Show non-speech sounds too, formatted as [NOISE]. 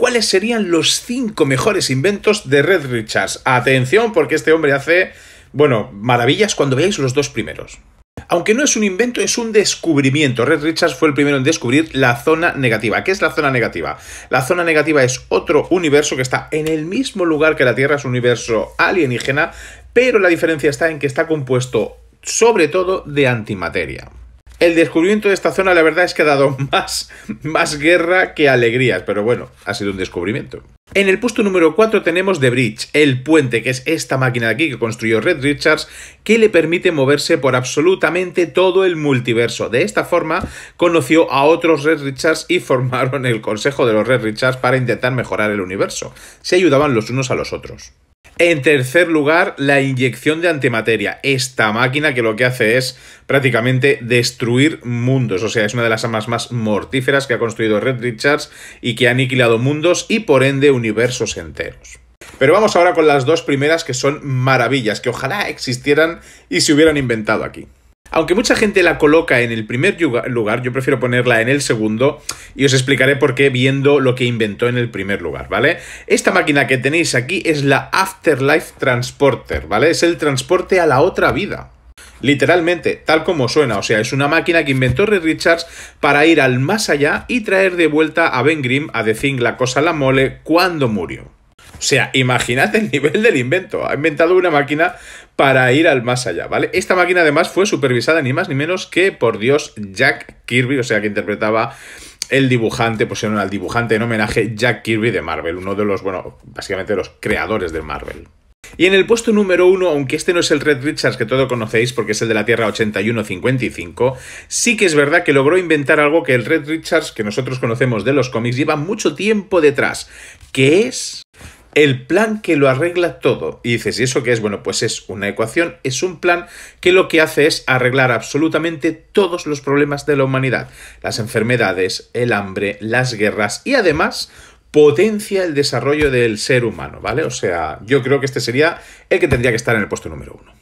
cuáles serían los cinco mejores inventos de Red Richards. Atención, porque este hombre hace, bueno, maravillas cuando veáis los dos primeros. Aunque no es un invento, es un descubrimiento. Red Richards fue el primero en descubrir la zona negativa. ¿Qué es la zona negativa? La zona negativa es otro universo que está en el mismo lugar que la Tierra, es un universo alienígena, pero la diferencia está en que está compuesto sobre todo de antimateria. El descubrimiento de esta zona, la verdad es que ha dado [LAUGHS] más, más guerra que alegrías, pero bueno, ha sido un descubrimiento. En el puesto número 4 tenemos The Bridge, el puente, que es esta máquina de aquí que construyó Red Richards, que le permite moverse por absolutamente todo el multiverso. De esta forma, conoció a otros Red Richards y [LAUGHS] formaron el Consejo de los Red Richards para intentar mejorar el universo. Se ayudaban los unos a los otros. En tercer lugar, la inyección de antimateria. Esta máquina que lo que hace es prácticamente destruir mundos. O sea, es una de las armas más mortíferas que ha construido Red Richards y que ha aniquilado mundos y por ende universos enteros. Pero vamos ahora con las dos primeras que son maravillas, que ojalá existieran y se hubieran inventado aquí. Aunque mucha gente la coloca en el primer lugar, yo prefiero ponerla en el segundo y os explicaré por qué viendo lo que inventó en el primer lugar, ¿vale? Esta máquina que tenéis aquí es la Afterlife Transporter, ¿vale? Es el transporte a la otra vida. Literalmente, tal como suena, o sea, es una máquina que inventó Red Richards para ir al más allá y traer de vuelta a Ben Grimm a decir la cosa la mole, cuando murió. O sea, imaginad el nivel del invento. Ha inventado una máquina para ir al más allá, ¿vale? Esta máquina además fue supervisada ni más ni menos que por Dios Jack Kirby, o sea, que interpretaba el dibujante, era pues, al dibujante en homenaje Jack Kirby de Marvel, uno de los, bueno, básicamente los creadores de Marvel. Y en el puesto número uno, aunque este no es el Red Richards que todos conocéis porque es el de la Tierra 8155, sí que es verdad que logró inventar algo que el Red Richards que nosotros conocemos de los cómics lleva mucho tiempo detrás, que es el plan que lo arregla todo. Y dices, ¿y eso qué es? Bueno, pues es una ecuación, es un plan que lo que hace es arreglar absolutamente todos los problemas de la humanidad, las enfermedades, el hambre, las guerras y además potencia el desarrollo del ser humano, ¿vale? O sea, yo creo que este sería el que tendría que estar en el puesto número uno.